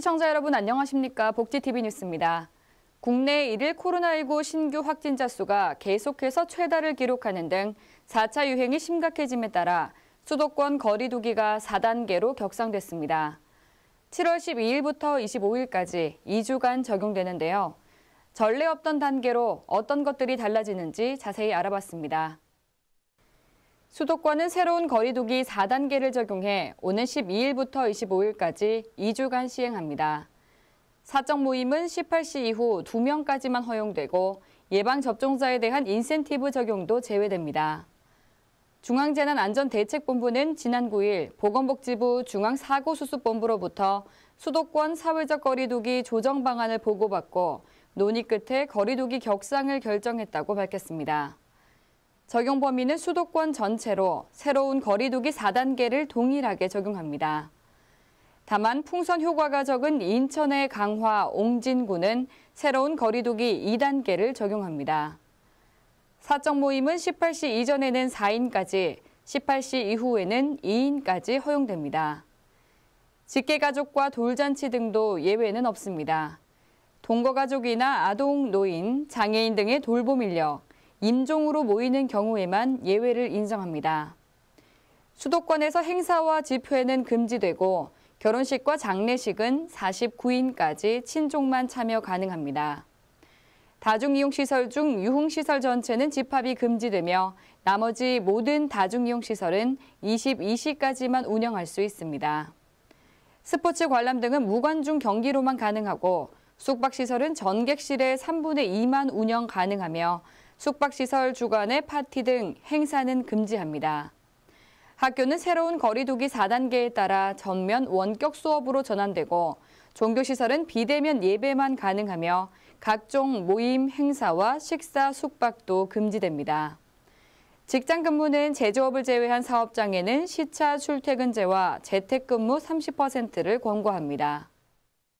시청자 여러분 안녕하십니까? 복지TV 뉴스입니다. 국내 1일 코로나19 신규 확진자 수가 계속해서 최다를 기록하는 등 4차 유행이 심각해짐에 따라 수도권 거리 두기가 4단계로 격상됐습니다. 7월 12일부터 25일까지 2주간 적용되는데요. 전례 없던 단계로 어떤 것들이 달라지는지 자세히 알아봤습니다. 수도권은 새로운 거리두기 4단계를 적용해 오는 12일부터 25일까지 2주간 시행합니다. 사적 모임은 18시 이후 2명까지만 허용되고 예방접종자에 대한 인센티브 적용도 제외됩니다. 중앙재난안전대책본부는 지난 9일 보건복지부 중앙사고수습본부로부터 수도권 사회적 거리두기 조정 방안을 보고받고 논의 끝에 거리두기 격상을 결정했다고 밝혔습니다. 적용 범위는 수도권 전체로 새로운 거리두기 4단계를 동일하게 적용합니다. 다만 풍선 효과가 적은 인천의 강화, 옹진군은 새로운 거리두기 2단계를 적용합니다. 사적 모임은 18시 이전에는 4인까지, 18시 이후에는 2인까지 허용됩니다. 직계가족과 돌잔치 등도 예외는 없습니다. 동거가족이나 아동, 노인, 장애인 등의 돌봄 인력, 임종으로 모이는 경우에만 예외를 인정합니다. 수도권에서 행사와 집회는 금지되고 결혼식과 장례식은 49인까지 친족만 참여 가능합니다. 다중이용시설 중 유흥시설 전체는 집합이 금지되며 나머지 모든 다중이용시설은 22시까지만 운영할 수 있습니다. 스포츠 관람 등은 무관중 경기로만 가능하고 숙박시설은 전객실의 3분의 2만 운영 가능하며 숙박시설 주간의 파티 등 행사는 금지합니다. 학교는 새로운 거리두기 4단계에 따라 전면 원격 수업으로 전환되고 종교시설은 비대면 예배만 가능하며 각종 모임, 행사와 식사, 숙박도 금지됩니다. 직장 근무는 제조업을 제외한 사업장에는 시차 출퇴근제와 재택근무 30%를 권고합니다.